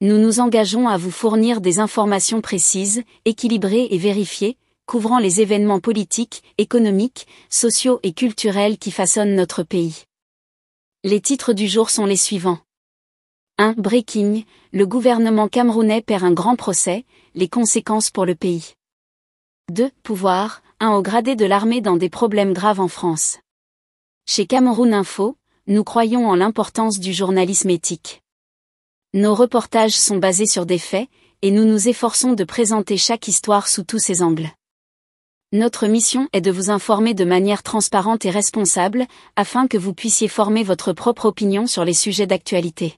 nous nous engageons à vous fournir des informations précises, équilibrées et vérifiées, couvrant les événements politiques, économiques, sociaux et culturels qui façonnent notre pays. Les titres du jour sont les suivants. 1. Breaking, le gouvernement camerounais perd un grand procès, les conséquences pour le pays. 2. Pouvoir, un haut gradé de l'armée dans des problèmes graves en France. Chez Cameroun Info, nous croyons en l'importance du journalisme éthique. Nos reportages sont basés sur des faits, et nous nous efforçons de présenter chaque histoire sous tous ses angles. Notre mission est de vous informer de manière transparente et responsable, afin que vous puissiez former votre propre opinion sur les sujets d'actualité.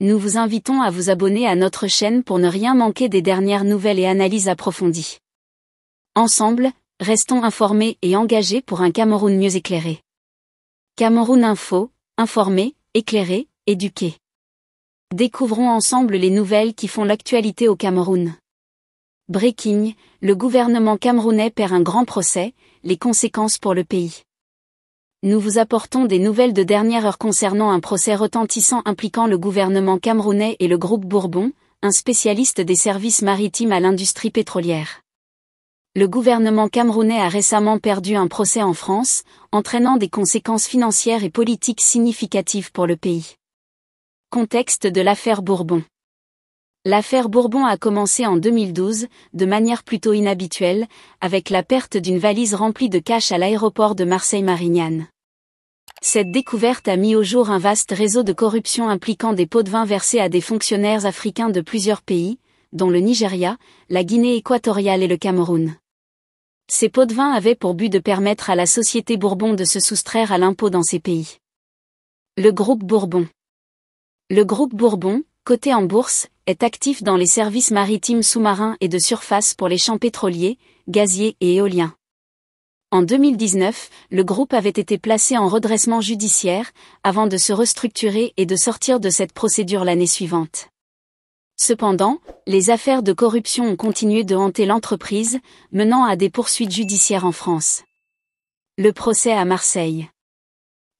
Nous vous invitons à vous abonner à notre chaîne pour ne rien manquer des dernières nouvelles et analyses approfondies. Ensemble, restons informés et engagés pour un Cameroun mieux éclairé. Cameroun Info, informé, éclairé, éduqué. Découvrons ensemble les nouvelles qui font l'actualité au Cameroun. Breaking, le gouvernement camerounais perd un grand procès, les conséquences pour le pays. Nous vous apportons des nouvelles de dernière heure concernant un procès retentissant impliquant le gouvernement camerounais et le groupe Bourbon, un spécialiste des services maritimes à l'industrie pétrolière. Le gouvernement camerounais a récemment perdu un procès en France, entraînant des conséquences financières et politiques significatives pour le pays. Contexte de l'affaire Bourbon. L'affaire Bourbon a commencé en 2012, de manière plutôt inhabituelle, avec la perte d'une valise remplie de cash à l'aéroport de Marseille-Marignane. Cette découverte a mis au jour un vaste réseau de corruption impliquant des pots de vin versés à des fonctionnaires africains de plusieurs pays, dont le Nigeria, la Guinée équatoriale et le Cameroun. Ces pots de vin avaient pour but de permettre à la société Bourbon de se soustraire à l'impôt dans ces pays. Le groupe Bourbon le groupe Bourbon, coté en bourse, est actif dans les services maritimes sous-marins et de surface pour les champs pétroliers, gaziers et éoliens. En 2019, le groupe avait été placé en redressement judiciaire, avant de se restructurer et de sortir de cette procédure l'année suivante. Cependant, les affaires de corruption ont continué de hanter l'entreprise, menant à des poursuites judiciaires en France. Le procès à Marseille.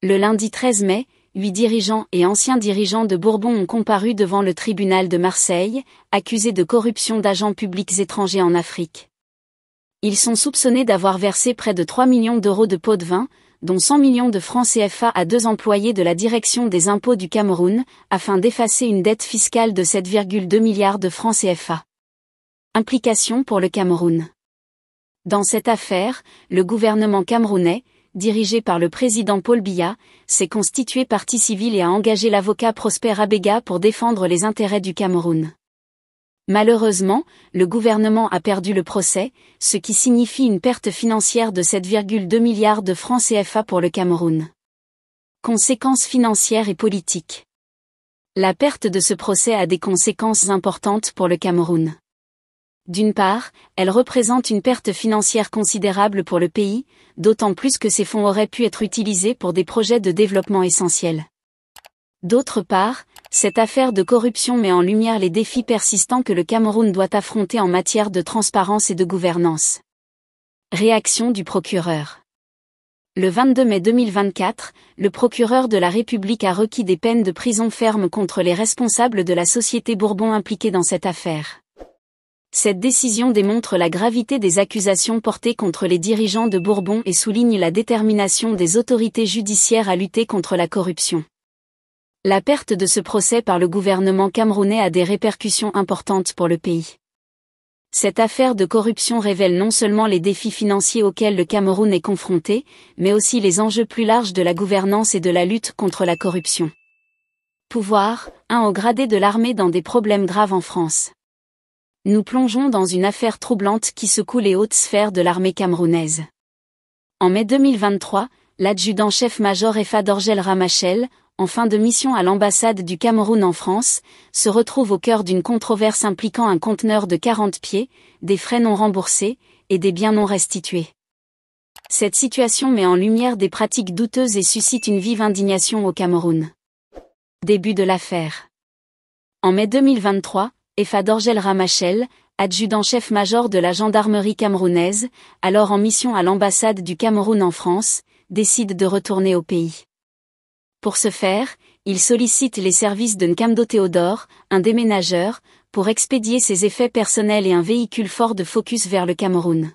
Le lundi 13 mai, huit dirigeants et anciens dirigeants de Bourbon ont comparu devant le tribunal de Marseille, accusés de corruption d'agents publics étrangers en Afrique. Ils sont soupçonnés d'avoir versé près de 3 millions d'euros de pots de vin, dont 100 millions de francs CFA à deux employés de la direction des impôts du Cameroun, afin d'effacer une dette fiscale de 7,2 milliards de francs CFA. Implication pour le Cameroun. Dans cette affaire, le gouvernement camerounais, dirigé par le président Paul Biya, s'est constitué parti civil et a engagé l'avocat Prosper Abega pour défendre les intérêts du Cameroun. Malheureusement, le gouvernement a perdu le procès, ce qui signifie une perte financière de 7,2 milliards de francs CFA pour le Cameroun. Conséquences financières et politiques. La perte de ce procès a des conséquences importantes pour le Cameroun. D'une part, elle représente une perte financière considérable pour le pays, d'autant plus que ces fonds auraient pu être utilisés pour des projets de développement essentiels. D'autre part, cette affaire de corruption met en lumière les défis persistants que le Cameroun doit affronter en matière de transparence et de gouvernance. Réaction du procureur. Le 22 mai 2024, le procureur de la République a requis des peines de prison ferme contre les responsables de la société Bourbon impliqués dans cette affaire. Cette décision démontre la gravité des accusations portées contre les dirigeants de Bourbon et souligne la détermination des autorités judiciaires à lutter contre la corruption. La perte de ce procès par le gouvernement camerounais a des répercussions importantes pour le pays. Cette affaire de corruption révèle non seulement les défis financiers auxquels le Cameroun est confronté, mais aussi les enjeux plus larges de la gouvernance et de la lutte contre la corruption. Pouvoir, un au gradé de l'armée dans des problèmes graves en France nous plongeons dans une affaire troublante qui secoue les hautes sphères de l'armée camerounaise. En mai 2023, l'adjudant-chef major Efa Dorgel Ramachel, en fin de mission à l'ambassade du Cameroun en France, se retrouve au cœur d'une controverse impliquant un conteneur de 40 pieds, des frais non remboursés et des biens non restitués. Cette situation met en lumière des pratiques douteuses et suscite une vive indignation au Cameroun. Début de l'affaire. En mai 2023, Efa Dorgel Ramachel, adjudant-chef-major de la gendarmerie camerounaise, alors en mission à l'ambassade du Cameroun en France, décide de retourner au pays. Pour ce faire, il sollicite les services de Nkamdo Théodore, un déménageur, pour expédier ses effets personnels et un véhicule fort de Focus vers le Cameroun.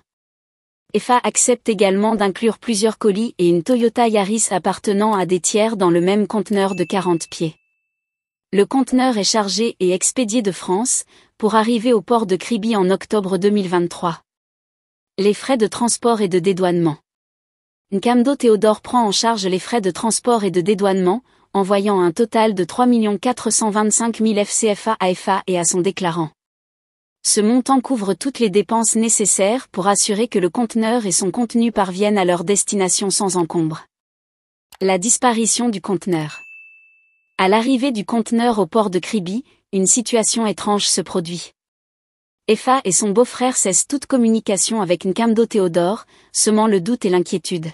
EFA accepte également d'inclure plusieurs colis et une Toyota Yaris appartenant à des tiers dans le même conteneur de 40 pieds. Le conteneur est chargé et expédié de France, pour arriver au port de Cribi en octobre 2023. Les frais de transport et de dédouanement. Nkamdo Théodore prend en charge les frais de transport et de dédouanement, envoyant un total de 3 425 000 FCFA à FA et à son déclarant. Ce montant couvre toutes les dépenses nécessaires pour assurer que le conteneur et son contenu parviennent à leur destination sans encombre. La disparition du conteneur. À l'arrivée du conteneur au port de Kribi, une situation étrange se produit. Efa et son beau-frère cessent toute communication avec Nkamdo Théodore, semant le doute et l'inquiétude.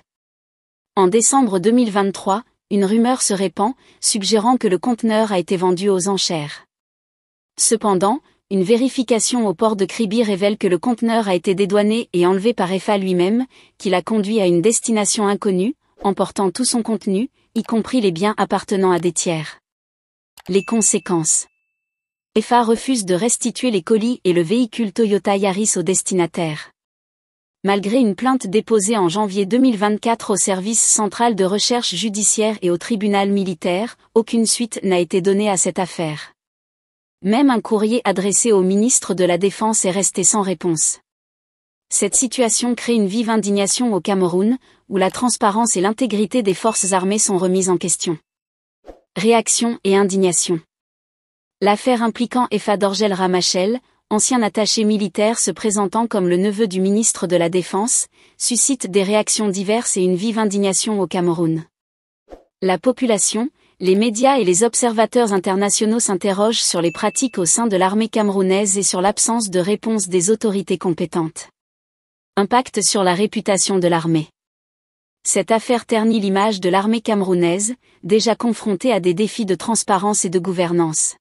En décembre 2023, une rumeur se répand, suggérant que le conteneur a été vendu aux enchères. Cependant, une vérification au port de Kribi révèle que le conteneur a été dédouané et enlevé par Efa lui-même, qui l'a conduit à une destination inconnue, emportant tout son contenu, y compris les biens appartenant à des tiers. Les conséquences. EFA refuse de restituer les colis et le véhicule Toyota Yaris au destinataire. Malgré une plainte déposée en janvier 2024 au service central de recherche judiciaire et au tribunal militaire, aucune suite n'a été donnée à cette affaire. Même un courrier adressé au ministre de la Défense est resté sans réponse. Cette situation crée une vive indignation au Cameroun, où la transparence et l'intégrité des forces armées sont remises en question. Réaction et indignation. L'affaire impliquant Efa Dorgel Ramachel, ancien attaché militaire se présentant comme le neveu du ministre de la Défense, suscite des réactions diverses et une vive indignation au Cameroun. La population, les médias et les observateurs internationaux s'interrogent sur les pratiques au sein de l'armée camerounaise et sur l'absence de réponse des autorités compétentes. Impact sur la réputation de l'armée. Cette affaire ternit l'image de l'armée camerounaise, déjà confrontée à des défis de transparence et de gouvernance.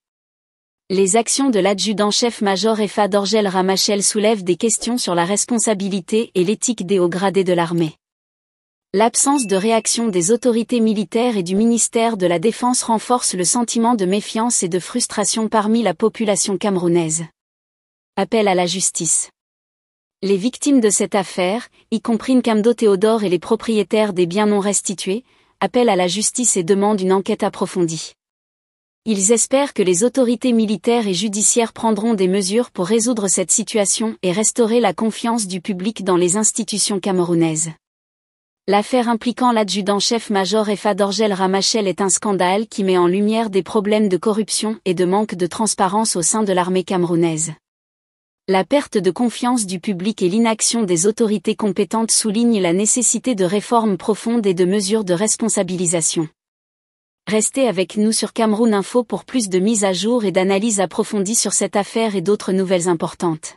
Les actions de l'adjudant-chef-major Efa Dorgel Ramachel soulèvent des questions sur la responsabilité et l'éthique des hauts gradés de l'armée. L'absence de réaction des autorités militaires et du ministère de la Défense renforce le sentiment de méfiance et de frustration parmi la population camerounaise. Appel à la justice. Les victimes de cette affaire, y compris Nkamdo Théodore et les propriétaires des biens non restitués, appellent à la justice et demandent une enquête approfondie. Ils espèrent que les autorités militaires et judiciaires prendront des mesures pour résoudre cette situation et restaurer la confiance du public dans les institutions camerounaises. L'affaire impliquant l'adjudant-chef major Efa Dorgel Ramachel est un scandale qui met en lumière des problèmes de corruption et de manque de transparence au sein de l'armée camerounaise. La perte de confiance du public et l'inaction des autorités compétentes soulignent la nécessité de réformes profondes et de mesures de responsabilisation. Restez avec nous sur Cameroun Info pour plus de mises à jour et d'analyses approfondies sur cette affaire et d'autres nouvelles importantes.